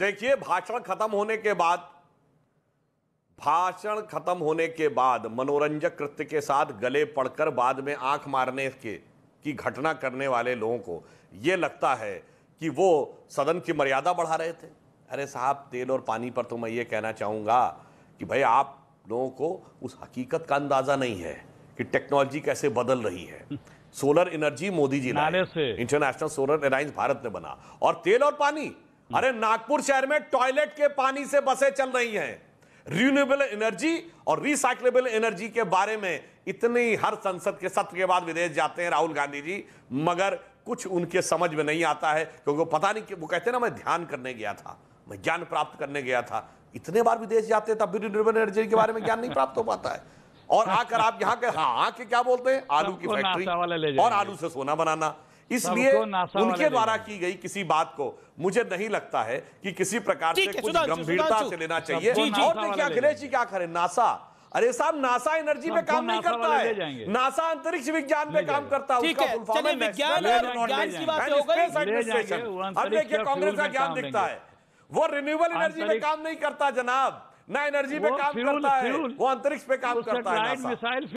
देखिए भाषण खत्म होने के बाद भाषण खत्म होने के बाद मनोरंजक कृत्य के साथ गले पड़कर बाद में आंख मारने के की घटना करने वाले लोगों को यह लगता है कि वो सदन की मर्यादा बढ़ा रहे थे अरे साहब तेल और पानी पर तो मैं ये कहना चाहूँगा कि भाई आप लोगों को उस हकीकत का अंदाज़ा नहीं है कि टेक्नोलॉजी कैसे बदल रही है सोलर एनर्जी मोदी जी ने इंटरनेशनल सोलर एलायंस भारत ने बना और तेल और पानी हम्म। अरे नागपुर शहर में टॉयलेट के पानी से बसें चल रही हैं रिन्यूएबल एनर्जी और रिसाइकलेबल एनर्जी के बारे में इतनी हर संसद के सत्र के बाद विदेश जाते हैं राहुल गांधी जी मगर कुछ उनके समझ में नहीं आता है क्योंकि पता नहीं वो कहते ना मैं ध्यान करने गया था मैं ज्ञान प्राप्त करने गया था इतने बार विदेश जाते तब भी रिन्यूएबल एनर्जी के बारे में ज्ञान नहीं प्राप्त हो पाता है और आकर आप यहाँ के हाँ आके क्या बोलते हैं आलू की फैक्ट्री और आलू से सोना बनाना इसलिए उनके द्वारा की गई किसी बात को मुझे नहीं लगता है कि किसी प्रकार से कुछ गंभीरता से लेना चाहिए और देखिए अखिलेश जी क्या करें नासा अरे साहब नासा एनर्जी पे काम नहीं करता है नासा अंतरिक्ष विज्ञान पे काम करता है अब देखिए कांग्रेस का ज्ञान दिखता है वो रिन्यूएबल एनर्जी में काम नहीं करता जनाब ना एनर्जी पे काम करता है वो अंतरिक्ष पे काम करता है